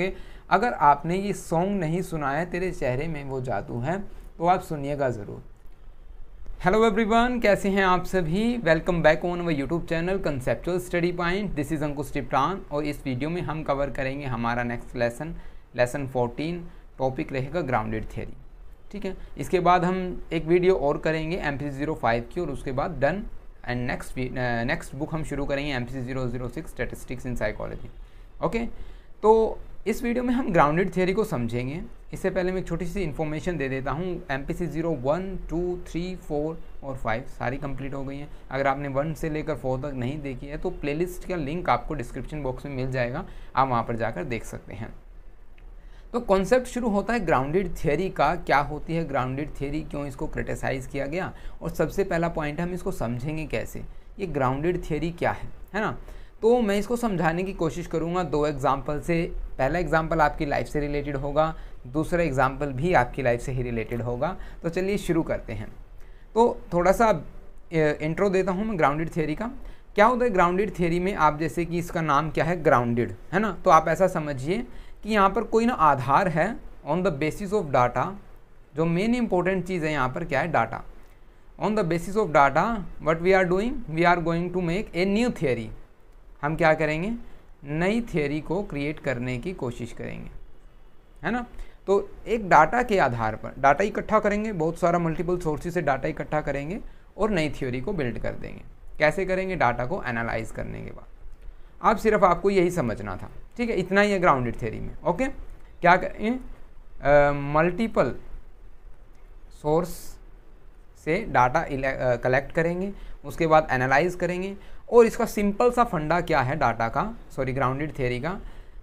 अगर आपने ये सॉन्ग नहीं सुना है तेरे चेहरे में वो जादू है तो आप सुनिएगा ज़रूर हेलो एवरीवन कैसे हैं आप सभी welcome back on our YouTube channel conceptual study point this is Ankush Tiptan और इस वीडियो में हम कवर करेंगे हमारा नेक्स्ट लेसन लेसन 14 टॉपिक रहेगा ग्राउंडेड थियरी ठीक है इसके बाद हम एक वीडियो और करेंगे एम पी जीरो फाइव की और उसके बाद done and next next book हम शुरू करेंगे M P zero zero six statistics in psychology okay तो इस वीडियो में हम ग्राउंडेड थ्योरी को समझेंगे इससे पहले मैं एक छोटी सी इन्फॉर्मेशन दे देता हूँ M P C zero one two three four और फाइव सारी कंप्लीट हो गई हैं अगर आपने वन से लेकर फोर तक नहीं देखी है तो प्लेलिस्ट का लिंक आपको डिस्क्रिप्शन बॉक्स में मिल जाएगा आप वहाँ पर जाकर देख सकते हैं तो कॉन्सेप्ट शुरू होता है ग्राउंडेड थियरी का क्या होती है ग्राउंडेड थियरी क्यों इसको क्रिटिसाइज़ किया गया और सबसे पहला पॉइंट हम इसको समझेंगे कैसे ये ग्राउंडेड थियरी क्या है है ना तो मैं इसको समझाने की कोशिश करूँगा दो एग्ज़ाम्पल से पहला एग्ज़ाम्पल आपकी लाइफ से रिलेटेड होगा दूसरा एग्ज़ाम्पल भी आपकी लाइफ से ही रिलेटेड होगा तो चलिए शुरू करते हैं तो थोड़ा सा इंट्रो देता हूँ मैं ग्राउंडेड थियोरी का क्या होता है ग्राउंडेड थियोरी में आप जैसे कि इसका नाम क्या है ग्राउंडेड है ना तो आप ऐसा समझिए कि यहाँ पर कोई ना आधार है on the basis of data जो मेन इंपॉर्टेंट चीज़ है यहाँ पर क्या है data on the basis of data what we are doing we are going to make a new theory हम क्या करेंगे नई थियोरी को क्रिएट करने की कोशिश करेंगे है ना तो एक डाटा के आधार पर डाटा इकट्ठा करेंगे बहुत सारा मल्टीपल सोर्सेज से डाटा इकट्ठा करेंगे और नई थ्योरी को बिल्ड कर देंगे कैसे करेंगे डाटा को एनालाइज करने के बाद आप सिर्फ आपको यही समझना था ठीक है इतना ही है ग्राउंडेड थ्योरी में ओके क्या करें मल्टीपल सोर्स से डाटा कलेक्ट करेंगे उसके बाद एनालाइज करेंगे और इसका सिंपल सा फंडा क्या है डाटा का सॉरी ग्राउंडेड थेरी का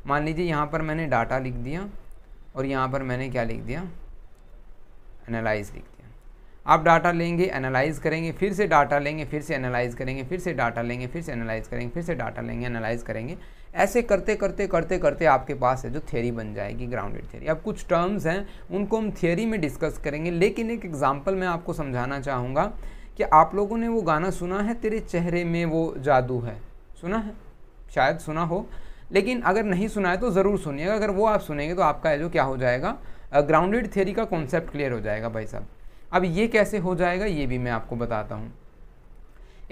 मान लीजिए यहाँ पर मैंने डाटा लिख दिया और यहाँ पर मैंने क्या लिख दिया एनालाइज लिख दिया आप डाटा लेंगे एनालाइज करेंगे फिर से डाटा लेंगे फिर से एनालाइज करेंगे फिर से डाटा लेंगे फिर से एनालाइज करेंगे फिर से डाटा लेंगे एनालाइज करेंगे ऐसे करते करते करते करते आपके पास है जो थ्योरी बन जाएगी ग्राउंडेड थ्योरी अब कुछ टर्म्स हैं उनको हम थ्योरी में डिस्कस करेंगे लेकिन एक एग्जाम्पल मैं आपको समझाना चाहूँगा कि आप लोगों ने वो गाना सुना है तेरे चेहरे में वो जादू है सुना है शायद सुना हो लेकिन अगर नहीं सुना है तो ज़रूर सुनिएगा अगर वो आप सुनेंगे तो आपका जो क्या हो जाएगा ग्राउंडेड uh, थ्योरी का कॉन्सेप्ट क्लियर हो जाएगा भाई साहब अब ये कैसे हो जाएगा ये भी मैं आपको बताता हूँ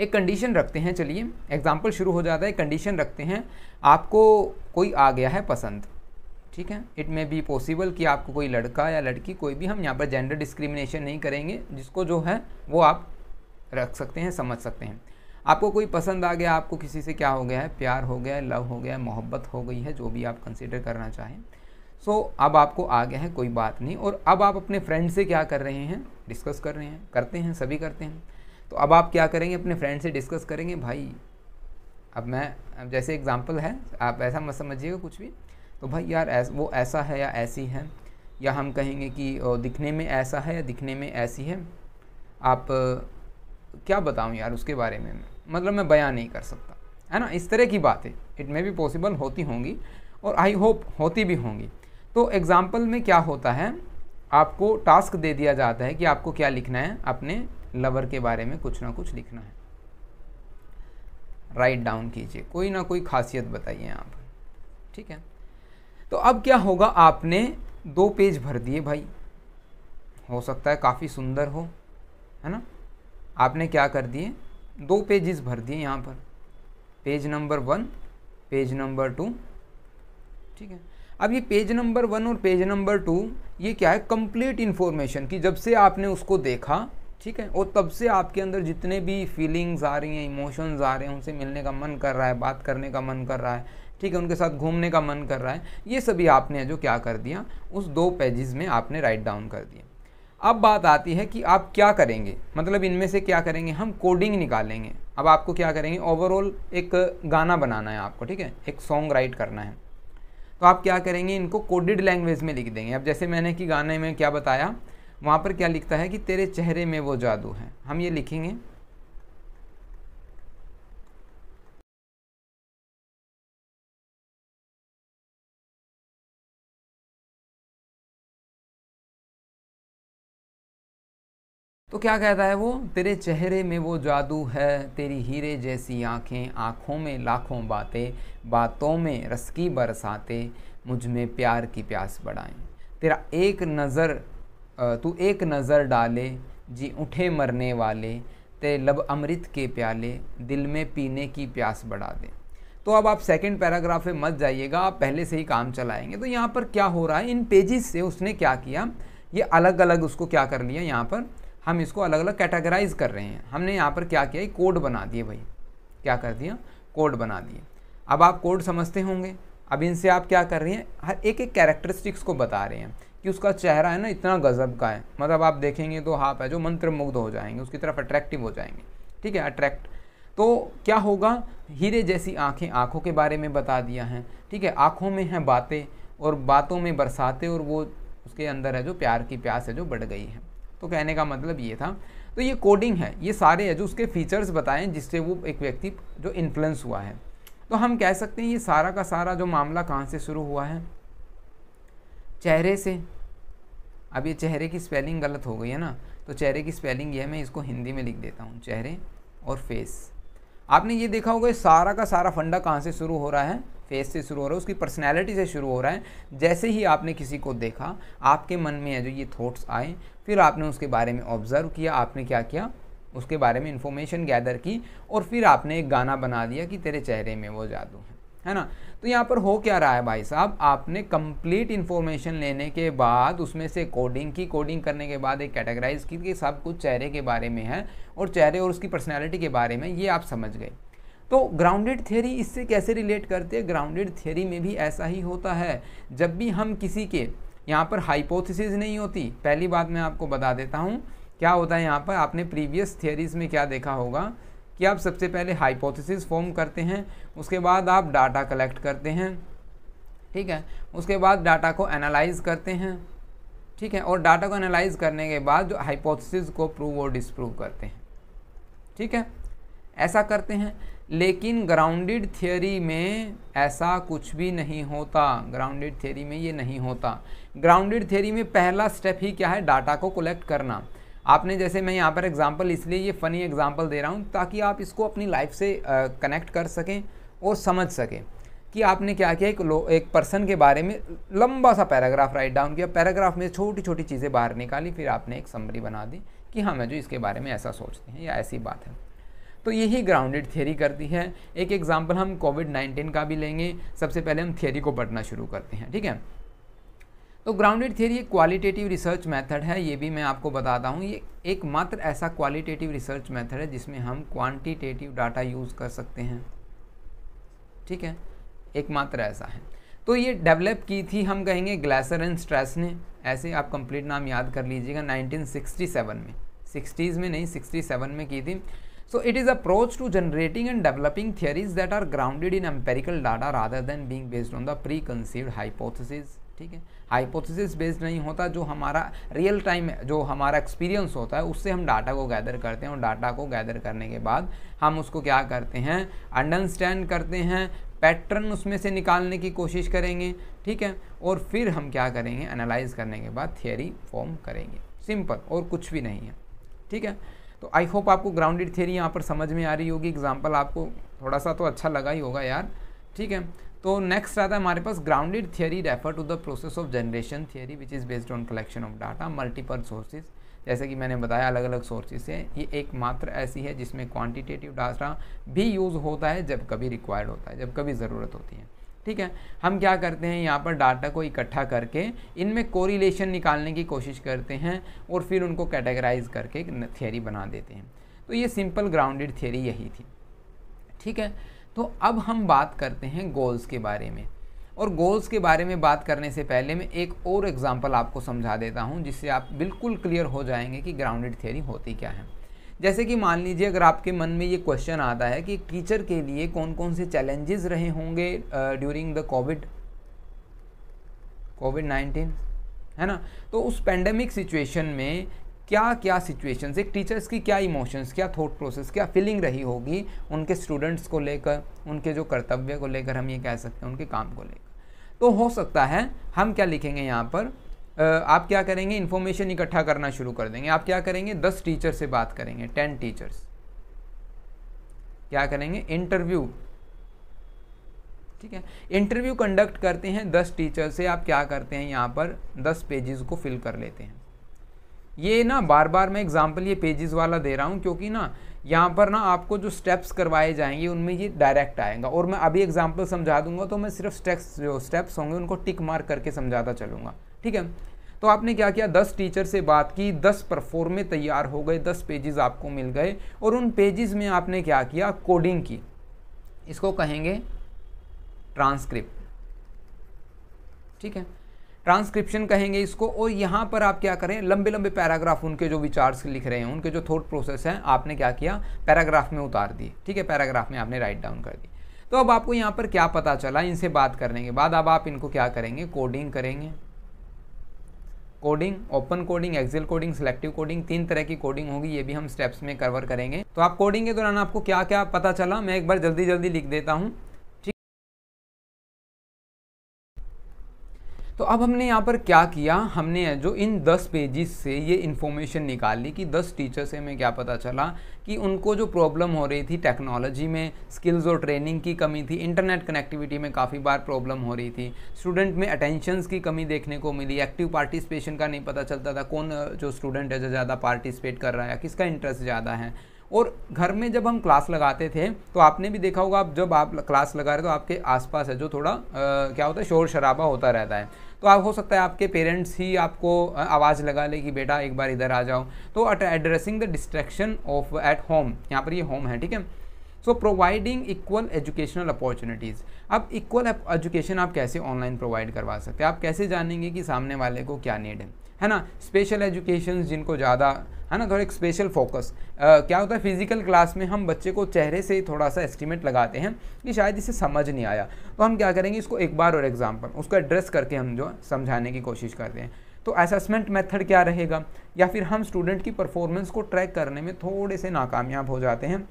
एक कंडीशन रखते हैं चलिए एग्जाम्पल शुरू हो जाता है कंडीशन रखते हैं आपको कोई आ गया है पसंद ठीक है इट मे बी पॉसिबल कि आपको कोई लड़का या लड़की कोई भी हम यहाँ पर जेंडर डिस्क्रिमिनेशन नहीं करेंगे जिसको जो है वो आप रख सकते हैं समझ सकते हैं आपको कोई पसंद आ गया आपको किसी से क्या हो गया है प्यार हो गया है लव हो गया है मोहब्बत हो गई है जो भी आप कंसिडर करना चाहें सो so, अब आपको आ गया है कोई बात नहीं और अब आप अपने फ्रेंड से क्या कर रहे हैं डिस्कस कर रहे हैं करते हैं सभी करते हैं तो अब आप क्या करेंगे अपने फ्रेंड से डिस्कस करेंगे भाई अब मैं अब जैसे एग्ज़ाम्पल है आप ऐसा मत समझिएगा कुछ भी तो भाई यार ऐस, वो ऐसा है या ऐसी है या हम कहेंगे कि दिखने में ऐसा है या दिखने में ऐसी है आप क्या बताऊँ यार उसके बारे में मतलब मैं बयान नहीं कर सकता है ना इस तरह की बातें इट मे भी पॉसिबल होती होंगी और आई होप होती भी होंगी तो एग्ज़ाम्पल में क्या होता है आपको टास्क दे दिया जाता है कि आपको क्या लिखना है अपने लवर के बारे में कुछ ना कुछ लिखना है राइट डाउन कीजिए कोई ना कोई खासियत बताइए आप ठीक है तो अब क्या होगा आपने दो पेज भर दिए भाई हो सकता है काफ़ी सुंदर हो है ना आपने क्या कर दिए दो पेजेस भर दिए यहाँ पर page number one page number two ठीक है अब ये पेज नंबर वन और पेज नंबर टू ये क्या है कंप्लीट इन्फॉर्मेशन कि जब से आपने उसको देखा ठीक है और तब से आपके अंदर जितने भी फीलिंग्स आ रही हैं इमोशंस आ रहे हैं उनसे मिलने का मन कर रहा है बात करने का मन कर रहा है ठीक है उनके साथ घूमने का मन कर रहा है ये सभी आपने जो क्या कर दिया उस दो पेजेस में आपने राइट डाउन कर दिया अब बात आती है कि आप क्या करेंगे मतलब इनमें से क्या करेंगे हम कोडिंग निकालेंगे अब आपको क्या करेंगे ओवरऑल एक गाना बनाना है आपको ठीक है एक सॉन्ग राइट करना है तो आप क्या करेंगे इनको कोडिड लैंग्वेज में लिख देंगे अब जैसे मैंने कि गाने में क्या बताया वहाँ पर क्या लिखता है कि तेरे चेहरे में वो जादू है हम ये लिखेंगे तो क्या कहता है वो तेरे चेहरे में वो जादू है तेरी हीरे जैसी आँखें आँखों में लाखों बातें बातों में रसकी बरसाते मुझ में प्यार की प्यास बढ़ाएं तेरा एक नज़र तू एक नज़र डाले जी उठे मरने वाले तेरे लब अमृत के प्याले दिल में पीने की प्यास बढ़ा दें तो अब आप सेकंड पैराग्राफ में मत जाइएगा आप पहले से ही काम चलाएंगे तो यहाँ पर क्या हो रहा है इन पेजेस से उसने क्या किया ये अलग अलग उसको क्या कर लिया यहाँ पर हम इसको अलग अलग कैटेगराइज कर रहे हैं हमने यहाँ पर क्या किया कोड बना दिए भाई क्या कर दिया कोड बना दिए अब आप कोड समझते होंगे अब इनसे आप क्या कर रहे हैं हर एक एक कैरेक्टरिस्टिक्स को बता रहे हैं कि उसका चेहरा है ना इतना गज़ब का है मतलब आप देखेंगे तो हाफ है जो मंत्रमुग्ध हो जाएंगे उसकी तरफ अट्रैक्टिव हो जाएंगे ठीक है अट्रैक्ट तो क्या होगा हीरे जैसी आंखें आंखों के बारे में बता दिया है ठीक है आंखों में हैं बातें और बातों में बरसाते और वो उसके अंदर है जो प्यार की प्यास है जो बढ़ गई है तो कहने का मतलब ये था तो ये कोडिंग है ये सारे है जो उसके फीचर्स बताएं जिससे वो एक व्यक्ति जो इन्फ्लुएंस हुआ है तो हम कह सकते हैं ये सारा का सारा जो मामला कहाँ से शुरू हुआ है चेहरे से अब ये चेहरे की स्पेलिंग गलत हो गई है ना तो चेहरे की स्पेलिंग ये है मैं इसको हिंदी में लिख देता हूँ चेहरे और फेस आपने ये देखा होगा सारा का सारा फंडा कहाँ से शुरू हो रहा है फेस से शुरू हो रहा है उसकी पर्सनैलिटी से शुरू हो रहा है जैसे ही आपने किसी को देखा आपके मन में जो ये थॉट्स आए फिर आपने उसके बारे में ऑब्ज़र्व किया आपने क्या किया उसके बारे में इन्फॉर्मेशन गैदर की और फिर आपने एक गाना बना दिया कि तेरे चेहरे में वो जादू है है ना तो यहाँ पर हो क्या रहा है भाई साहब आपने कंप्लीट इन्फॉर्मेशन लेने के बाद उसमें से कोडिंग की कोडिंग करने के बाद एक कैटेगराइज की कि सब कुछ चेहरे के बारे में है और चेहरे और उसकी पर्सनैलिटी के बारे में ये आप समझ गए तो ग्राउंडेड थ्योरी इससे कैसे रिलेट करते हैं ग्राउंडेड थ्योरी में भी ऐसा ही होता है जब भी हम किसी के यहाँ पर हाइपोथेसिस नहीं होती पहली बात मैं आपको बता देता हूँ क्या होता है यहाँ पर आपने प्रीवियस थियरीज में क्या देखा होगा कि आप सबसे पहले हाइपोथेसिस फॉर्म करते हैं उसके बाद आप डाटा कलेक्ट करते हैं ठीक है उसके बाद डाटा को एनालाइज करते हैं ठीक है और डाटा को एनालाइज करने के बाद जो हाइपोथेसिस को प्रूव और डिसप्रूव करते हैं ठीक है ऐसा करते हैं लेकिन ग्राउंडेड थियोरी में ऐसा कुछ भी नहीं होता ग्राउंडेड थियोरी में ये नहीं होता ग्राउंडेड थियोरी में पहला स्टेप ही क्या है डाटा को कलेक्ट करना आपने जैसे मैं यहाँ पर एग्ज़ाम्पल इसलिए ये फ़नी एग्ज़ाम्पल दे रहा हूँ ताकि आप इसको अपनी लाइफ से कनेक्ट कर सकें और समझ सकें कि आपने क्या किया एक लो एक पर्सन के बारे में लंबा सा पैराग्राफ राइट डाउन किया पैराग्राफ में छोटी छोटी चीज़ें बाहर निकाली फिर आपने एक समरी बना दी कि हाँ मैं जो इसके बारे में ऐसा सोचते हैं या ऐसी बात है तो यही ग्राउंडेड थियरी करती है एक एग्ज़ाम्पल हम कोविड नाइन्टीन का भी लेंगे सबसे पहले हम थियरी को पढ़ना शुरू करते हैं ठीक है तो ग्राउंडेड थियरी एक क्वालिटेटिव रिसर्च मेथड है ये भी मैं आपको बताता हूँ ये एकमात्र ऐसा क्वालिटेटिव रिसर्च मेथड है जिसमें हम क्वांटिटेटिव डाटा यूज़ कर सकते हैं ठीक है एकमात्र ऐसा है तो ये डेवलप की थी हम कहेंगे ग्लैसर एंड स्ट्रेस ने ऐसे आप कंप्लीट नाम याद कर लीजिएगा 1967 में 60s में नहीं 67 में की थी so it is approach to generating and developing theories that are grounded in empirical data rather than being based on the preconceived hypothesis ठीक है हाइपोथेसिस बेस्ड नहीं होता जो हमारा रियल टाइम जो हमारा एक्सपीरियंस होता है उससे हम डाटा को गैदर करते हैं और डाटा को गैदर करने के बाद हम उसको क्या करते हैं अंडरस्टैंड करते हैं पैटर्न उसमें से निकालने की कोशिश करेंगे ठीक है और फिर हम क्या करेंगे एनालाइज करने के बाद थियोरी फॉर्म करेंगे सिंपल और कुछ भी नहीं है ठीक है तो आई होप आपको ग्राउंडेड थियोरी यहाँ पर समझ में आ रही होगी एग्जाम्पल आपको थोड़ा सा तो अच्छा लगा ही होगा यार ठीक है तो नेक्स्ट आता है हमारे पास grounded theory refer to the process of generation theory which is based on collection of data multiple sources जैसे कि मैंने बताया अलग अलग सोर्सेज से ये एक मात्र ऐसी है जिसमें क्वांटिटेटिव डाटा भी यूज़ होता है जब कभी रिक्वायर्ड होता है जब कभी ज़रूरत होती है ठीक है हम क्या करते हैं यहाँ पर डाटा को इकट्ठा करके इनमें कोरिलेशन निकालने की कोशिश करते हैं और फिर उनको कैटेगराइज करके थियरी बना देते हैं तो ये सिंपल ग्राउंडेड थियरी यही थी ठीक है तो अब हम बात करते हैं गोल्स के बारे में और गोल्स के बारे में बात करने से पहले मैं एक और एग्ज़ाम्पल आपको समझा देता हूँ जिससे आप बिल्कुल क्लियर हो जाएंगे कि ग्राउंडेड थियरी होती क्या है जैसे कि मान लीजिए अगर आपके मन में ये क्वेश्चन आता है कि टीचर के लिए कौन कौन से चैलेंजेस रहे होंगे during the COVID COVID nineteen है ना तो उस पेंडेमिक सिचुएशन में क्या क्या सिचुएशंस एक टीचर्स की क्या इमोशंस क्या थॉट प्रोसेस क्या फीलिंग रही होगी उनके स्टूडेंट्स को लेकर उनके जो कर्तव्य को लेकर हम ये कह सकते हैं उनके काम को लेकर तो हो सकता है हम क्या लिखेंगे यहाँ पर आप क्या करेंगे इन्फॉर्मेशन इकट्ठा करना शुरू कर देंगे आप क्या करेंगे दस टीचर से बात करेंगे टेन टीचर्स क्या करेंगे इंटरव्यू ठीक है इंटरव्यू कंडक्ट करते हैं दस टीचर से आप क्या करते हैं यहाँ पर दस पेजेस को फिल कर लेते हैं ये ना बार बार मैं एग्जाम्पल ये पेजेस वाला दे रहा हूँ क्योंकि ना यहाँ पर ना आपको जो स्टेप्स करवाए जाएंगे उनमें ये डायरेक्ट आएगा और मैं अभी एग्जाम्पल समझा दूंगा तो मैं सिर्फ स्टेप्स जो स्टेप्स होंगे उनको टिक मार्क करके समझाता चलूँगा ठीक है तो आपने क्या किया दस टीचर से बात की दस परफॉर्मे तैयार हो गए दस पेजेस आपको मिल गए और उन पेजेस में आपने क्या किया कोडिंग की इसको कहेंगे ट्रांसक्रिप्ट ठीक है ट्रांसक्रिप्शन कहेंगे इसको और यहाँ पर आप क्या करें लंबे लंबे पैराग्राफ उनके जो विचार लिख रहे हैं उनके जो थॉट प्रोसेस हैं आपने क्या किया पैराग्राफ में उतार दिए ठीक है पैराग्राफ में आपने राइट डाउन कर दी तो अब आपको यहाँ पर क्या पता चला इनसे बात करने के बाद अब आप इनको क्या करेंगे कोडिंग करेंगे coding open coding axial coding selective coding तीन तरह की कोडिंग होगी ये भी हम स्टेप्स में कवर करेंगे तो आप कोडिंग के दौरान आपको क्या क्या पता चला मैं एक बार जल्दी जल्दी लिख देता हूँ तो अब हमने यहाँ पर क्या किया हमने जो इन दस पेजेस से ये इन्फॉर्मेशन निकाली कि दस टीचर से हमें क्या पता चला कि उनको जो प्रॉब्लम हो रही थी टेक्नोलॉजी में स्किल्स और ट्रेनिंग की कमी थी इंटरनेट कनेक्टिविटी में काफ़ी बार प्रॉब्लम हो रही थी स्टूडेंट में अटेंशंस की कमी देखने को मिली एक्टिव पार्टिसिपेशन का नहीं पता चलता था कौन जो स्टूडेंट है जो ज़्यादा पार्टिसिपेट कर रहा है किसका इंटरेस्ट ज़्यादा है और घर में जब हम क्लास लगाते थे तो आपने भी देखा होगा आप जब आप क्लास लगा रहे हो तो आपके आसपास है जो थोड़ा आ, क्या होता है शोर शराबा होता रहता है तो आप हो सकता है आपके पेरेंट्स ही आपको आवाज़ लगा ले कि बेटा एक बार इधर आ जाओ तो addressing the distraction of at home यहाँ पर ये होम है ठीक है so providing equal educational opportunities अब इक्वल एजुकेशन आप कैसे ऑनलाइन प्रोवाइड करवा सकते हैं आप कैसे जानेंगे कि सामने वाले को क्या नीड है है ना स्पेशल एजुकेशन जिनको ज़्यादा है ना थोड़ा एक स्पेशल फोकस क्या होता है फिजिकल क्लास में हम बच्चे को चेहरे से ही थोड़ा सा एस्टिमेट लगाते हैं कि शायद इसे समझ नहीं आया तो हम क्या करेंगे इसको एक बार और एग्जाम्पल उसको एड्रेस करके हम जो समझाने की कोशिश करते हैं तो असेसमेंट मेथड क्या रहेगा या फिर हम स्टूडेंट की परफॉर्मेंस को ट्रैक करने में थोड़े से नाकामयाब हो जाते हैं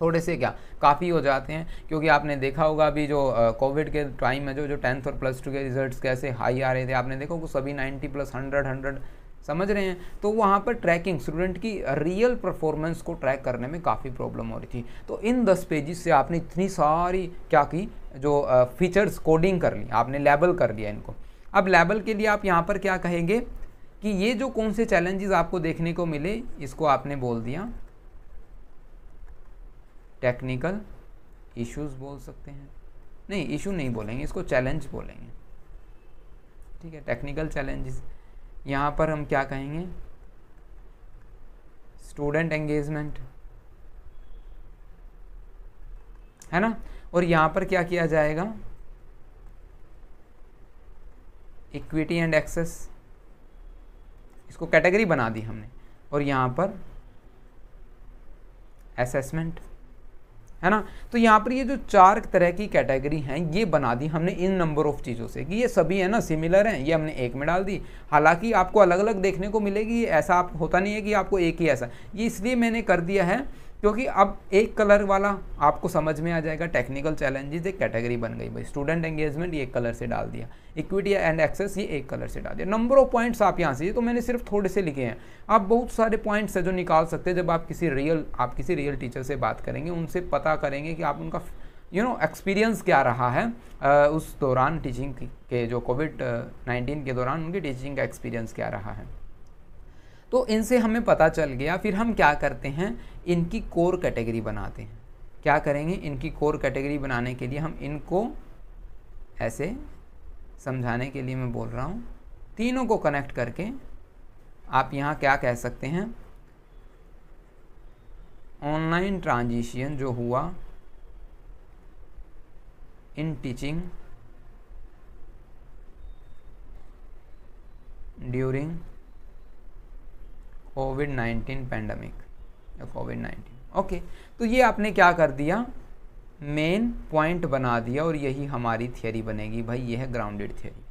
थोड़े से क्या काफ़ी हो जाते हैं क्योंकि आपने देखा होगा अभी जो कोविड के टाइम में जो जो टेंथ और प्लस टू के रिजल्ट्स कैसे हाई आ रहे थे आपने देखा कि सभी 90 प्लस 100 100 समझ रहे हैं तो वहाँ पर ट्रैकिंग स्टूडेंट की रियल परफॉर्मेंस को ट्रैक करने में काफ़ी प्रॉब्लम हो रही थी तो इन दस पेजेस से आपने इतनी सारी क्या की जो फीचर्स कोडिंग कर ली आपने लेबल कर दिया इनको अब लेबल के लिए आप यहाँ पर क्या कहेंगे कि ये जो कौन से चैलेंजेस आपको देखने को मिले इसको आपने बोल दिया टेक्निकल इश्यूज बोल सकते हैं नहीं इशू नहीं बोलेंगे इसको चैलेंज बोलेंगे ठीक है टेक्निकल चैलेंजेस यहाँ पर हम क्या कहेंगे स्टूडेंट एंगेजमेंट है ना और यहाँ पर क्या किया जाएगा इक्विटी एंड एक्सेस इसको कैटेगरी बना दी हमने और यहाँ पर असेसमेंट है ना तो यहाँ पर ये जो चार तरह की कैटेगरी हैं ये बना दी हमने इन नंबर ऑफ चीज़ों से कि ये सभी है ना सिमिलर हैं ये हमने एक में डाल दी हालांकि आपको अलग अलग देखने को मिलेगी ऐसा आप होता नहीं है कि आपको एक ही ऐसा ये इसलिए मैंने कर दिया है क्योंकि अब एक कलर वाला आपको समझ में आ जाएगा टेक्निकल चैलेंजेस एक कैटेगरी बन गई भाई स्टूडेंट एंगेजमेंट ये कलर से डाल दिया इक्विटी एंड एक्सेस ये एक कलर से डाल दिया नंबर ऑफ पॉइंट्स आप यहाँ से तो मैंने सिर्फ थोड़े से लिखे हैं आप बहुत सारे पॉइंट्स है जो निकाल सकते हैं जब आप किसी रियल आप किसी रियल टीचर से बात करेंगे उनसे पता करेंगे कि आप उनका यू नो एक्सपीरियंस क्या रहा है आ, उस दौरान टीचिंग के जो कोविड नाइन्टीन के दौरान उनकी टीचिंग का एक्सपीरियंस क्या रहा है तो इनसे हमें पता चल गया फिर हम क्या करते हैं इनकी कोर कैटेगरी बनाते हैं क्या करेंगे इनकी कोर कैटेगरी बनाने के लिए हम इनको ऐसे समझाने के लिए मैं बोल रहा हूँ तीनों को कनेक्ट करके आप यहाँ क्या कह सकते हैं ऑनलाइन ट्रांजिशन जो हुआ in teaching during COVID nineteen pandemic COVID nineteen okay तो ये आपने क्या कर दिया मेन पॉइंट बना दिया और यही हमारी थियोरी बनेगी भाई ये है ग्राउंडेड थियोरी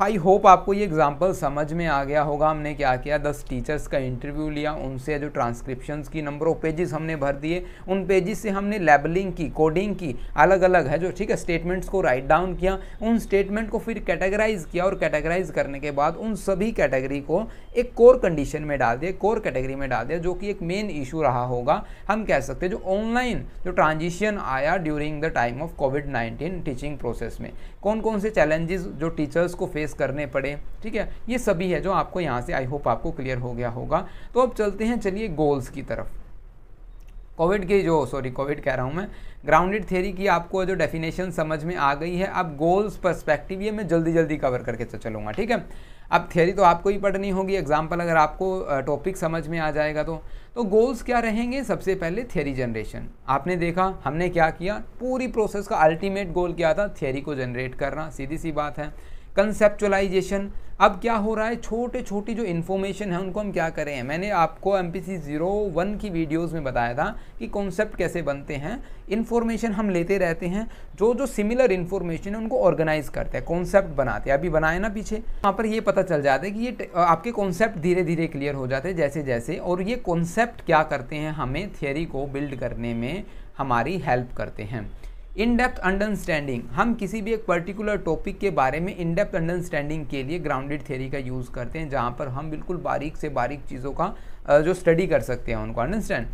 आई होप आपको ये एग्जाम्पल समझ में आ गया होगा हमने क्या किया दस टीचर्स का इंटरव्यू लिया उनसे जो ट्रांसक्रिप्शंस की नंबर ऑफ पेजेस हमने भर दिए उन पेजेस से हमने लेबलिंग की कोडिंग की अलग अलग है जो ठीक है स्टेटमेंट्स को राइट डाउन किया उन स्टेटमेंट को फिर कैटेगराइज किया और कैटेगराइज करने के बाद उन सभी कैटेगरी को एक कोर कंडीशन में डाल दिया कोर कैटेगरी में डाल दिया जो कि एक मेन इशू रहा होगा हम कह सकते जो ऑनलाइन जो ट्रांजिशन आया during the time of COVID nineteen teaching process में कौन कौन से चैलेंजेस जो टीचर्स को फेस करने पड़े ठीक है ये सभी है जो आपको यहाँ से आई होप आपको क्लियर हो गया होगा तो अब चलते हैं चलिए गोल्स की तरफ कोविड के जो सॉरी कोविड कह रहा हूँ मैं ग्राउंडेड थेरी की आपको जो डेफिनेशन समझ में आ गई है अब गोल्स परस्पेक्टिव ये मैं जल्दी जल्दी कवर करके चलूँगा ठीक है अब थेरी तो आपको ही पढ़नी होगी एग्जाम्पल अगर आपको टॉपिक समझ में आ जाएगा तो तो गोल्स क्या रहेंगे सबसे पहले थियरी जनरेशन आपने देखा हमने क्या किया पूरी प्रोसेस का अल्टीमेट गोल क्या था थियरी को जनरेट करना सीधी सी बात है कंसेप्चुलाइजेशन अब क्या हो रहा है छोटे छोटी जो इन्फॉर्मेशन है उनको हम क्या करें मैंने आपको M P C zero one की वीडियोज़ में बताया था कि कॉन्सेप्ट कैसे बनते हैं इन्फॉर्मेशन हम लेते रहते हैं जो जो सिमिलर इन्फॉर्मेशन है उनको ऑर्गेनाइज करते हैं कॉन्सेप्ट बनाते हैं अभी बनाए ना पीछे वहाँ पर ये पता चल जाता है कि ये आपके कॉन्सेप्ट धीरे धीरे क्लियर हो जाते हैं जैसे जैसे और ये कॉन्सेप्ट क्या करते हैं हमें थियरी को बिल्ड करने में हमारी हेल्प करते हैं इन डेप्थ अंडरस्टैंडिंग हम किसी भी एक पर्टिकुलर टॉपिक के बारे में इन डेप्थ अंडरस्टैंडिंग के लिए ग्राउंडेड थ्योरी का यूज़ करते हैं जहाँ पर हम बिल्कुल बारीक से बारीक चीज़ों का जो स्टडी कर सकते हैं उनको अंडरस्टैंड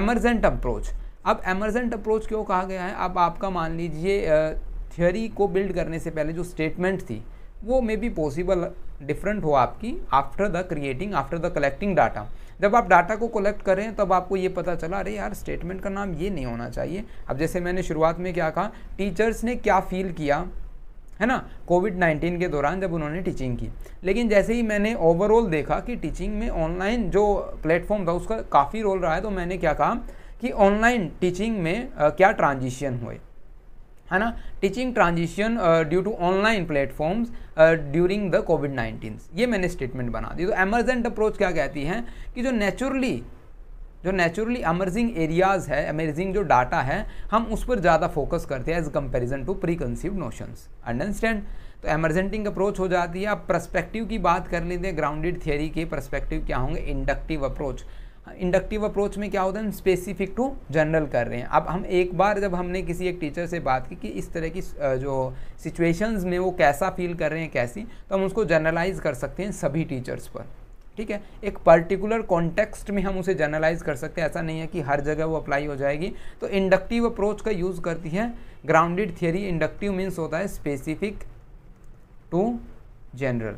एमरजेंट अप्रोच अब एमरजेंट अप्रोच क्यों कहा गया है अब आपका मान लीजिए थ्योरी को बिल्ड करने से पहले जो स्टेटमेंट थी वो मे बी पॉसिबल डिफरेंट हो आपकी after the creating after the collecting data जब आप डाटा को कलेक्ट करें तब आपको ये पता चला अरे यार स्टेटमेंट का नाम ये नहीं होना चाहिए अब जैसे मैंने शुरुआत में क्या कहा टीचर्स ने क्या फील किया है ना कोविड 19 के दौरान जब उन्होंने टीचिंग की लेकिन जैसे ही मैंने ओवरऑल देखा कि टीचिंग में ऑनलाइन जो प्लेटफॉर्म था उसका काफ़ी रोल रहा है तो मैंने क्या कहा कि ऑनलाइन टीचिंग में क्या ट्रांजिशन हुए है ना teaching transition due to online platforms during the COVID nineteen ये मैंने स्टेटमेंट बना दी तो एमरजेंट अप्रोच क्या कहती है कि जो नेचुरली जो नेचुरली अमर्जिंग एरियाज़ है अमेजिंग जो डाटा है हम उस पर ज़्यादा फोकस करते हैं as comparison to preconceive notions understand तो एमरजेंटिंग अप्रोच हो जाती है आप प्रस्पेक्टिव की बात कर लेते हैं ग्राउंडेड थियरी के प्रस्पेक्टिव क्या होंगे इंडक्टिव अप्रोच इंडक्टिव अप्रोच में क्या होता है स्पेसिफिक टू जनरल कर रहे हैं अब हम एक बार जब हमने किसी एक टीचर से बात की कि इस तरह की जो सिचुएशंस में वो कैसा फील कर रहे हैं कैसी तो हम उसको जनरलाइज कर सकते हैं सभी टीचर्स पर ठीक है एक पर्टिकुलर कॉन्टेक्स्ट में हम उसे जनरलाइज कर सकते हैं ऐसा नहीं है कि हर जगह वो अप्लाई हो जाएगी तो इंडक्टिव अप्रोच का यूज़ करती है ग्राउंडेड थियरी इंडक्टिव मीन्स होता है स्पेसिफिक टू जनरल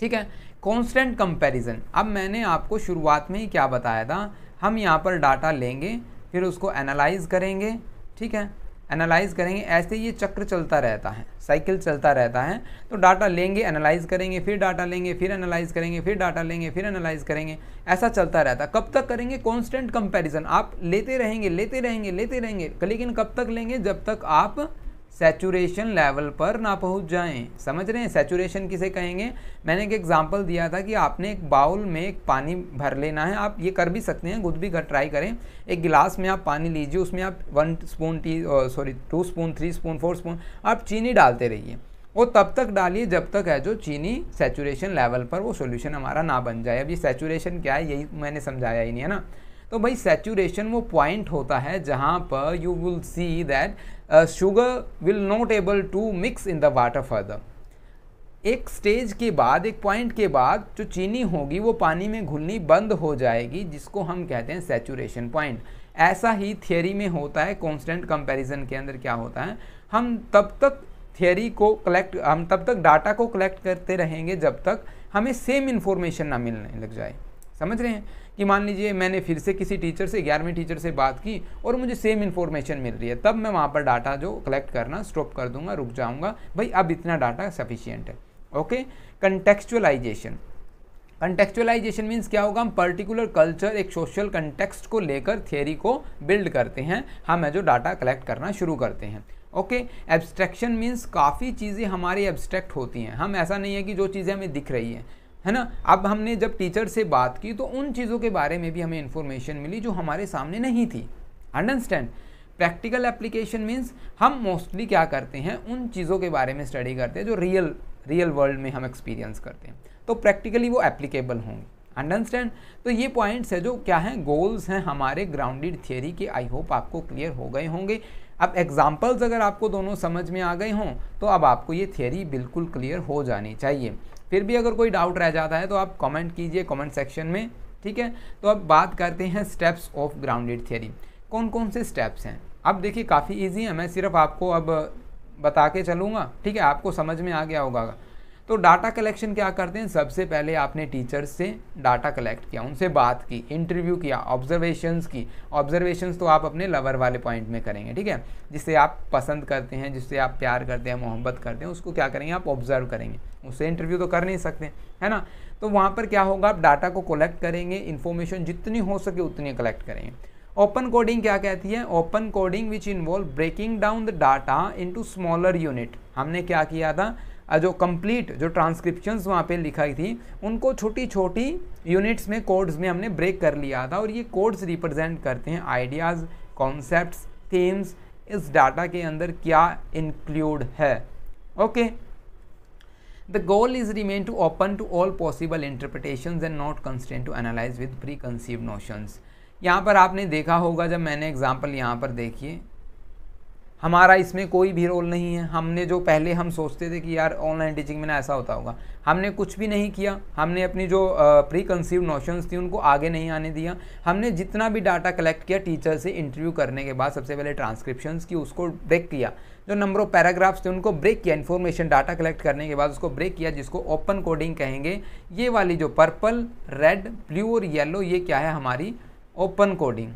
ठीक है कॉन्स्टेंट कंपैरिजन अब मैंने आपको शुरुआत में ही क्या बताया था हम यहाँ पर डाटा लेंगे फिर उसको एनालाइज करेंगे ठीक है एनालाइज करेंगे ऐसे ये चक्र चलता रहता है साइकिल चलता रहता है तो डाटा लेंगे एनालाइज करेंगे फिर डाटा लेंगे फिर एनालाइज करेंगे फिर डाटा लेंगे फिर एनालाइज करेंगे ऐसा चलता रहता है कब तक करेंगे कॉन्स्टेंट कंपेरिजन आप लेते रहेंगे लेते रहेंगे लेते रहेंगे लेकिन कब तक लेंगे जब तक आप सेचुरेशन लेवल पर ना पहुंच जाएं समझ रहे हैं सेचुरेशन किसे कहेंगे मैंने एक एग्जांपल दिया था कि आपने एक बाउल में एक पानी भर लेना है आप ये कर भी सकते हैं खुद भी घर ट्राई करें एक गिलास में आप पानी लीजिए उसमें आप one spoon tea sorry two spoon three spoon four spoon आप चीनी डालते रहिए वो तब तक डालिए जब तक है जो चीनी सेचुरेशन लेवल पर वो सोल्यूशन हमारा ना बन जाए अब ये सेचूरेशन क्या है यही मैंने समझाया ही नहीं है ना तो भाई सेचूरेशन वो पॉइंट होता है जहाँ पर you will see that sugar will not able to mix in the water further एक स्टेज के बाद एक पॉइंट के बाद जो चीनी होगी वो पानी में घुलनी बंद हो जाएगी जिसको हम कहते हैं सेचुरेशन पॉइंट ऐसा ही थियोरी में होता है कॉन्स्टेंट कंपैरिजन के अंदर क्या होता है हम तब तक थियोरी को कलेक्ट हम तब तक डाटा को कलेक्ट करते रहेंगे जब तक हमें सेम इन्फॉर्मेशन ना मिलने लग जाए समझ रहे हैं कि मान लीजिए मैंने फिर से किसी टीचर से ग्यारहवीं टीचर से बात की और मुझे सेम इन्फॉर्मेशन मिल रही है तब मैं वहाँ पर डाटा जो कलेक्ट करना स्टॉप कर दूंगा रुक जाऊँगा भाई अब इतना डाटा सफिशियंट है ओके कंटेक्चुअलाइजेशन कंटेक्चुअलाइजेशन मीन्स क्या होगा हम पर्टिकुलर कल्चर एक सोशल कंटेक्स्ट को लेकर थियोरी को बिल्ड करते हैं हम हाँ, है जो डाटा कलेक्ट करना शुरू करते हैं ओके एब्स्ट्रैक्शन मीन्स काफ़ी चीज़ें हमारी एब्स्ट्रैक्ट होती हैं हम ऐसा नहीं है कि जो चीज़ें हमें दिख रही हैं है ना अब हमने जब टीचर से बात की तो उन चीज़ों के बारे में भी हमें इन्फॉर्मेशन मिली जो हमारे सामने नहीं थी अंडरस्टैंड प्रैक्टिकल एप्लीकेशन मीन्स हम मोस्टली क्या करते हैं उन चीज़ों के बारे में स्टडी करते हैं जो रियल रियल वर्ल्ड में हम एक्सपीरियंस करते हैं तो प्रैक्टिकली वो एप्लीकेबल होंगे अंडरस्टैंड तो ये पॉइंट्स है जो क्या हैं गोल्स हैं हमारे ग्राउंडेड थियरी के आई होप आपको क्लियर हो गए होंगे अब एग्जाम्पल्स अगर आपको दोनों समझ में आ गए हों तो अब आपको ये थियरी बिल्कुल क्लियर हो जानी चाहिए फिर भी अगर कोई डाउट रह जाता है तो आप कमेंट कीजिए कमेंट सेक्शन में ठीक है तो अब बात करते हैं स्टेप्स ऑफ ग्राउंडेड थियरी कौन कौन से स्टेप्स हैं अब देखिए काफ़ी ईजी है मैं सिर्फ आपको अब बता के चलूँगा ठीक है आपको समझ में आ गया होगा तो डाटा कलेक्शन क्या करते हैं सबसे पहले आपने टीचर्स से डाटा कलेक्ट किया उनसे बात की इंटरव्यू किया ऑब्जर्वेशंस की ऑब्जर्वेशंस तो आप अपने लवर वाले पॉइंट में करेंगे ठीक है जिससे आप पसंद करते हैं जिससे आप प्यार करते हैं मोहब्बत करते हैं उसको क्या करेंगे आप ऑब्जर्व करेंगे उससे इंटरव्यू तो कर नहीं सकते है ना तो वहाँ पर क्या होगा आप डाटा को कलेक्ट करेंगे इन्फॉर्मेशन जितनी हो सके उतनी कलेक्ट करेंगे ओपन कोडिंग क्या कहती है open coding which involve breaking down the data into smaller unit हमने क्या किया था जो कंप्लीट जो ट्रांसक्रिप्शंस वहाँ पे लिखाई थी उनको छोटी छोटी यूनिट्स में कोड्स में हमने ब्रेक कर लिया था और ये कोड्स रिप्रेजेंट करते हैं आइडियाज़ कॉन्सेप्ट थीम्स इस डाटा के अंदर क्या इंक्लूड है okay the goal is remain to open to all possible interpretation and not constant to analyze with preconceive notions यहाँ पर आपने देखा होगा जब मैंने एग्जाम्पल यहाँ पर देखिए हमारा इसमें कोई भी रोल नहीं है हमने जो पहले हम सोचते थे कि यार ऑनलाइन टीचिंग में ना ऐसा होता होगा हमने कुछ भी नहीं किया हमने अपनी जो प्री कंसीव नोशंस थी उनको आगे नहीं आने दिया हमने जितना भी डाटा कलेक्ट किया टीचर से इंटरव्यू करने के बाद सबसे पहले ट्रांसक्रिप्शन की उसको ब्रेक किया जो नंबर ऑफ पैराग्राफ्स थे उनको ब्रेक किया इन्फॉर्मेशन डाटा कलेक्ट करने के बाद उसको ब्रेक किया जिसको ओपन कोडिंग कहेंगे ये वाली जो पर्पल रेड ब्लू और येलो ये क्या है हमारी ओपन कोडिंग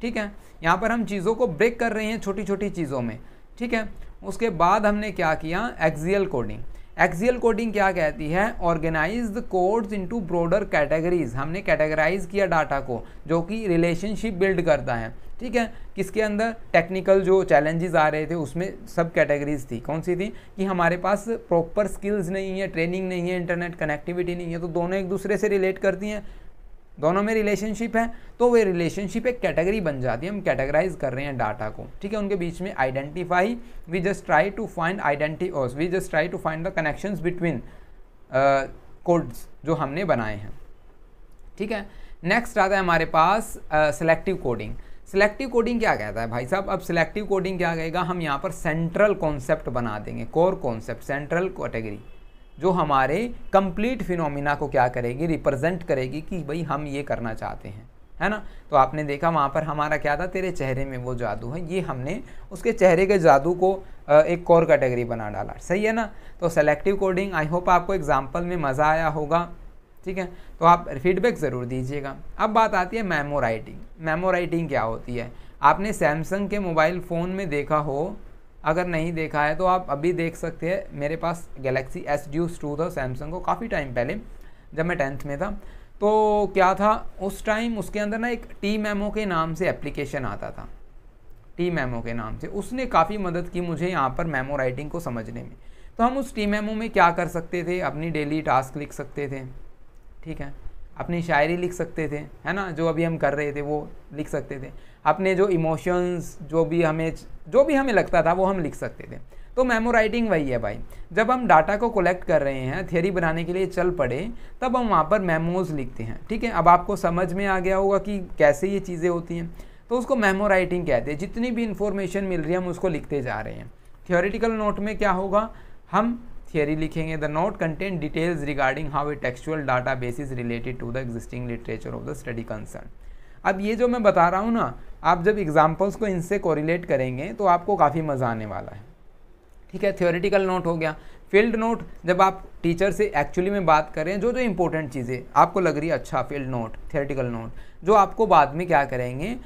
ठीक है यहाँ पर हम चीज़ों को ब्रेक कर रहे हैं छोटी छोटी चीज़ों में ठीक है उसके बाद हमने क्या किया एक्जियल कोडिंग एक्जियल कोडिंग क्या कहती है organize the codes into broader categories हमने कैटेगराइज किया डाटा को जो कि रिलेशनशिप बिल्ड करता है ठीक है किसके अंदर टेक्निकल जो चैलेंजेस आ रहे थे उसमें सब कैटेगरीज थी कौन सी थी कि हमारे पास प्रॉपर स्किल्स नहीं है ट्रेनिंग नहीं है इंटरनेट कनेक्टिविटी नहीं है तो दोनों एक दूसरे से रिलेट करती हैं दोनों में रिलेशनशिप है तो वे रिलेशनशिप एक कैटेगरी बन जाती है हम कैटेगराइज कर रहे हैं डाटा को ठीक है उनके बीच में identify we just try to find identify we just try to find the connections between codes जो हमने बनाए हैं ठीक है नेक्स्ट आता है हमारे पास सेलेक्टिव कोडिंग सेलेक्टिव कोडिंग क्या कहता है भाई साहब अब सिलेक्टिव कोडिंग क्या कहेगा हम यहाँ पर सेंट्रल कॉन्सेप्ट बना देंगे कोर कॉन्सेप्ट सेंट्रल कैटेगरी जो हमारे कंप्लीट फिनोमिना को क्या करेगी रिप्रेजेंट करेगी कि भाई हम ये करना चाहते हैं है ना तो आपने देखा वहाँ पर हमारा क्या था तेरे चेहरे में वो जादू है ये हमने उसके चेहरे के जादू को एक और कैटेगरी बना डाला सही है ना तो सेलेक्टिव कोडिंग आई होप आपको एग्जाम्पल में मज़ा आया होगा ठीक है तो आप फीडबैक ज़रूर दीजिएगा अब बात आती है मेमो राइटिंग मेमो राइटिंग क्या होती है आपने सैमसंग के मोबाइल फ़ोन में देखा हो अगर नहीं देखा है तो आप अभी देख सकते हैं मेरे पास गैलेक्सी एस ड्यूस टू था सैमसंग को काफ़ी टाइम पहले जब मैं टेंथ में था तो क्या था उस टाइम उसके अंदर ना एक टी मेमो के नाम से एप्लीकेशन आता था टी मेमो के नाम से उसने काफ़ी मदद की मुझे यहाँ पर मेमो राइटिंग को समझने में तो हम उस टी मेमो में क्या कर सकते थे अपनी डेली टास्क लिख सकते थे ठीक है अपनी शायरी लिख सकते थे है ना जो अभी हम कर रहे थे वो लिख सकते थे अपने जो इमोशंस जो भी हमें जो भी हमें लगता था वो हम लिख सकते थे तो मेमो राइटिंग वही है भाई जब हम डाटा को कलेक्ट कर रहे हैं थियोरी बनाने के लिए चल पड़े तब हम वहाँ पर मेमोज़ लिखते हैं ठीक है अब आपको समझ में आ गया होगा कि कैसे ये चीज़ें होती हैं तो उसको मेमो राइटिंग कहते हैं जितनी भी इन्फॉर्मेशन मिल रही है हम उसको लिखते जा रहे हैं थियोरिटिकल नोट में क्या होगा हम थियरी लिखेंगे the note content details regarding how a textual data basis related to the existing literature of the study concern अब ये जो मैं बता रहा हूँ ना आप जब एग्जाम्पल्स को इनसे कोरिलेट करेंगे तो आपको काफ़ी मज़ा आने वाला है ठीक है थियोरिटिकल नोट हो गया फील्ड नोट जब आप टीचर से एक्चुअली में बात करें जो जो इंपॉर्टेंट चीज़ें आपको लग रही है अच्छा फील्ड नोट थियोरिटिकल नोट जो आपको बाद में क्या करेंगे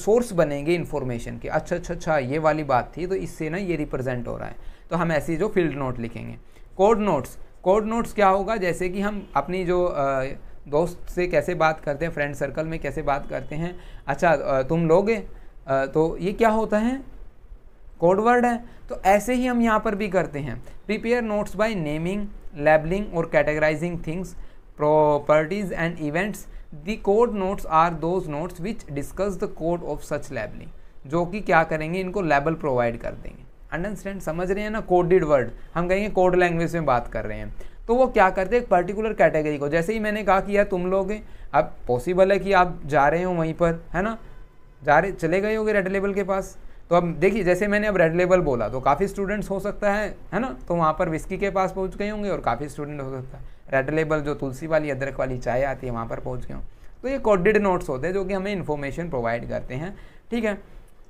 सोर्स बनेंगे इन्फॉर्मेशन के अच्छा अच्छा अच्छा ये वाली बात थी तो इससे ना ये रिप्रेजेंट हो रहा है तो हम ऐसी जो फील्ड नोट लिखेंगे कोड नोट्स कोड नोट्स क्या होगा जैसे कि हम अपनी जो दोस्त से कैसे बात करते हैं फ्रेंड सर्कल में कैसे बात करते हैं अच्छा तुम लोगे तो ये क्या होता है कोड वर्ड है तो ऐसे ही हम यहाँ पर भी करते हैं prepare notes by naming labeling और categorizing things properties and events the code notes are those notes which discuss the code of such labeling जो कि क्या करेंगे इनको लेबल प्रोवाइड कर देंगे अंडरस्टैंड समझ रहे हैं ना कोडिड वर्ड हम कहेंगे कोड लैंग्वेज में बात कर रहे हैं तो वो क्या करते हैं एक पर्टिकुलर कैटेगरी को जैसे ही मैंने कहा कि यार तुम लोग अब पॉसिबल है कि आप जा रहे हो वहीं पर है ना जा रहे चले गए होगे रेड लेबल के पास तो अब देखिए जैसे मैंने अब रेड लेबल बोला तो काफ़ी स्टूडेंट्स हो सकता है है ना तो वहाँ पर विस्की के पास पहुँच गए होंगे और काफ़ी स्टूडेंट हो सकता है रेड लेबल जो तुलसी वाली अदरक वाली चाय आती है वहाँ पर पहुँच गए हों तो ये कोडेड नोट्स होते हैं जो कि हमें इन्फॉर्मेशन प्रोवाइड करते हैं ठीक है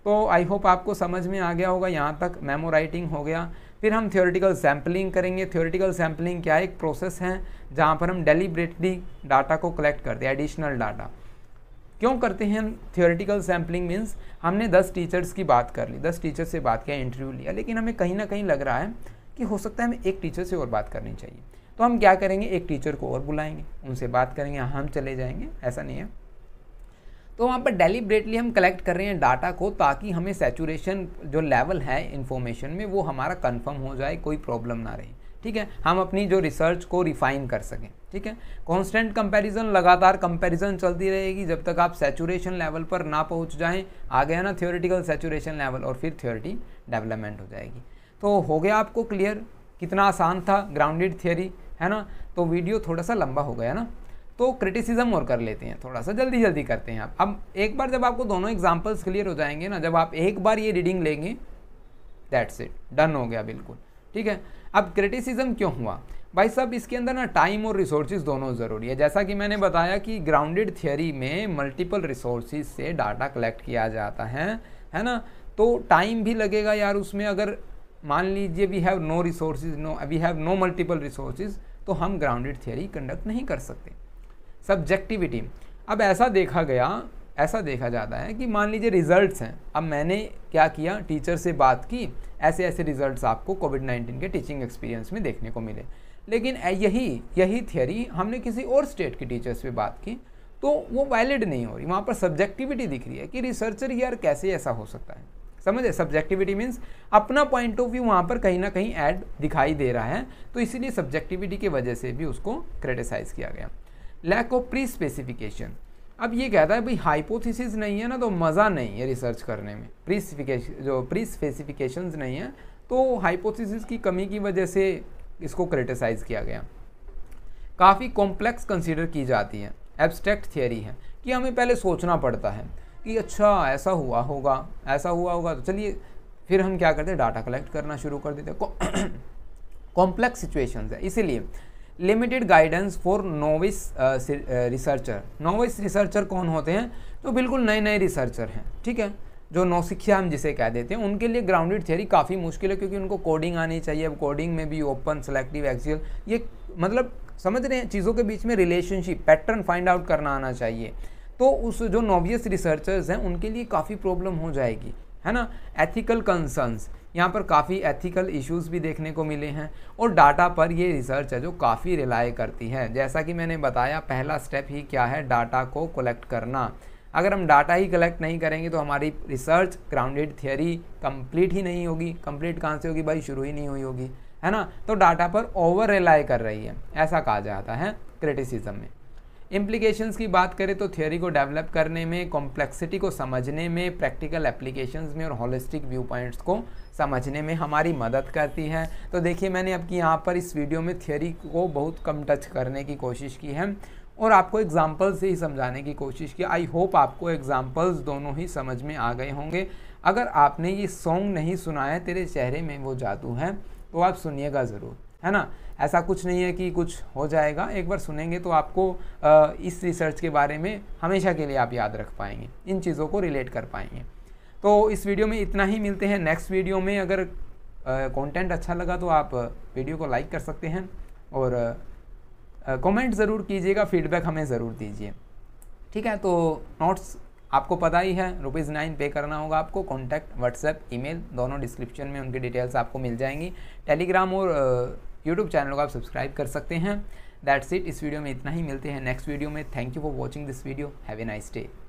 तो आई होप आपको समझ में आ गया होगा यहाँ तक मेमो राइटिंग हो गया फिर हम थियोरिटिकल सैम्पलिंग करेंगे थियोरेटिकल सैम्पलिंग क्या एक प्रोसेस है जहाँ पर हम डेलीबरेटली डाटा को कलेक्ट करते हैं एडिशनल डाटा क्यों करते हैं हम थियोरेटिकल सैम्पलिंग मीन्स हमने 10 टीचर्स की बात कर ली 10 टीचर से बात किया इंटरव्यू लिया लेकिन हमें कहीं ना कहीं लग रहा है कि हो सकता है हमें एक टीचर से और बात करनी चाहिए तो हम क्या करेंगे एक टीचर को और बुलाएंगे उनसे बात करेंगे हाँ, हम चले जाएंगे ऐसा नहीं है तो वहाँ पर डेलीब्रेटली हम कलेक्ट कर रहे हैं डाटा को ताकि हमें सेचुरेशन जो लेवल है इन्फॉर्मेशन में वो हमारा कन्फर्म हो जाए कोई प्रॉब्लम ना रहे ठीक है हम अपनी जो रिसर्च को रिफाइन कर सकें ठीक है कांस्टेंट कंपैरिजन लगातार कंपैरिजन चलती रहेगी जब तक आप सेचुरेशन लेवल पर ना पहुंच जाएं आ गया ना थ्योरेटिकल सेचुरेशन लेवल और फिर थ्योरिटी डेवलपमेंट हो जाएगी तो हो गया आपको क्लियर कितना आसान था ग्राउंडेड थियोरी है ना तो वीडियो थोड़ा सा लंबा हो गया ना तो क्रिटिसिज्म और कर लेते हैं थोड़ा सा जल्दी जल्दी करते हैं आप अब एक बार जब आपको दोनों एग्जाम्पल्स क्लियर हो जाएंगे ना जब आप एक बार ये रीडिंग लेंगे दैट्स इट डन हो गया बिल्कुल ठीक है अब क्रिटिसिज्म क्यों हुआ भाई साहब इसके अंदर ना टाइम और रिसोर्सेज दोनों ज़रूरी है जैसा कि मैंने बताया कि ग्राउंडेड थियोरी में मल्टीपल रिसोर्सेज से डाटा कलेक्ट किया जाता है है ना तो टाइम भी लगेगा यार उसमें अगर मान लीजिए we have no resources no we have no multiple resources तो हम ग्राउंडेड थियोरी कंडक्ट नहीं कर सकते सब्जेक्टिविटी अब ऐसा देखा गया ऐसा देखा जाता है कि मान लीजिए रिजल्ट्स हैं अब मैंने क्या किया टीचर से बात की ऐसे ऐसे रिजल्ट्स आपको कोविड नाइन्टीन के टीचिंग एक्सपीरियंस में देखने को मिले लेकिन यही यही थियोरी हमने किसी और स्टेट के टीचर से बात की तो वो वैलिड नहीं हो रही वहाँ पर सब्जेक्टिविटी दिख रही है कि रिसर्चर यार कैसे ऐसा हो सकता है समझे सब्जेक्टिविटी मीन्स अपना पॉइंट ऑफ व्यू वहाँ पर कहीं ना कहीं ऐड दिखाई दे रहा है तो इसीलिए सब्जेक्टिविटी की वजह से भी उसको क्रिटिसाइज़ किया गया लैक ऑफ प्री स्पेसिफिकेशन अब ये कहता है भाई हाइपोथेसिस नहीं है ना तो मज़ा नहीं है रिसर्च करने में प्रीस्पेसिफिकेशन जो प्री स्पेसिफिकेशन नहीं है तो हाइपोथेसिस की कमी की वजह से इसको क्रिटिसाइज़ किया गया काफ़ी कॉम्प्लेक्स कंसिडर की जाती है एब्स्ट्रैक्ट थियोरी है कि हमें पहले सोचना पड़ता है कि अच्छा ऐसा हुआ होगा ऐसा हुआ होगा तो चलिए फिर हम क्या करते हैं डाटा कलेक्ट करना शुरू कर देते हैं कॉम्प्लेक्स सिचुएशंस है इसीलिए limited guidance for novice researcher novice researcher कौन होते हैं तो बिल्कुल नए नए रिसर्चर हैं ठीक है जो नौसिखिया हम जिसे कह देते हैं उनके लिए ग्राउंडेड थियरी काफ़ी मुश्किल है क्योंकि उनको कोडिंग आनी चाहिए अब कोडिंग में भी ओपन सेलेक्टिव एक्सियल ये मतलब समझ रहे हैं चीज़ों के बीच में रिलेशनशिप पैटर्न फाइंड आउट करना आना चाहिए तो उस जो नोवियस रिसर्चर्स हैं उनके लिए काफ़ी प्रॉब्लम हो जाएगी है ना एथिकल कंसर्न्स यहाँ पर काफ़ी एथिकल इश्यूज भी देखने को मिले हैं और डाटा पर ये रिसर्च है जो काफ़ी रिलाई करती है जैसा कि मैंने बताया पहला स्टेप ही क्या है डाटा को कलेक्ट करना अगर हम डाटा ही कलेक्ट नहीं करेंगे तो हमारी रिसर्च ग्राउंडेड थियोरी कंप्लीट ही नहीं होगी कंप्लीट कहाँ से होगी भाई शुरू ही नहीं हुई होगी है ना तो डाटा पर ओवर रिलाई कर रही है ऐसा कहा जाता है क्रिटिसिज्म में इम्प्लीकेशंस की बात करें तो थियोरी को डेवलप करने में कॉम्प्लेक्सिटी को समझने में प्रैक्टिकल एप्लीकेशंस में और हॉलिस्टिक व्यू पॉइंट्स को समझने में हमारी मदद करती है तो देखिए मैंने अब की यहाँ पर इस वीडियो में थियोरी को बहुत कम टच करने की कोशिश की है और आपको एग्जाम्पल से ही समझाने की कोशिश की आई होप आपको एग्जाम्पल्स दोनों ही समझ में आ गए होंगे अगर आपने ये सॉन्ग नहीं सुना है तेरे चेहरे में वो जादू है तो आप सुनिएगा ज़रूर है ना ऐसा कुछ नहीं है कि कुछ हो जाएगा एक बार सुनेंगे तो आपको इस रिसर्च के बारे में हमेशा के लिए आप याद रख पाएंगे इन चीज़ों को रिलेट कर पाएंगे तो इस वीडियो में इतना ही मिलते हैं नेक्स्ट वीडियो में अगर कंटेंट अच्छा लगा तो आप वीडियो को लाइक कर सकते हैं और कमेंट ज़रूर कीजिएगा फीडबैक हमें ज़रूर दीजिए ठीक है तो नोट्स आपको पता ही है रुपीज़ नाइन पे करना होगा आपको कॉन्टैक्ट व्हाट्सएप ईमेल दोनों डिस्क्रिप्शन में उनकी डिटेल्स आपको मिल जाएंगी टेलीग्राम और यूट्यूब चैनल को आप सब्सक्राइब कर सकते हैं दैट्स इट इस वीडियो में इतना ही मिलते हैं नेक्स्ट वीडियो में thank you for watching this video have a nice day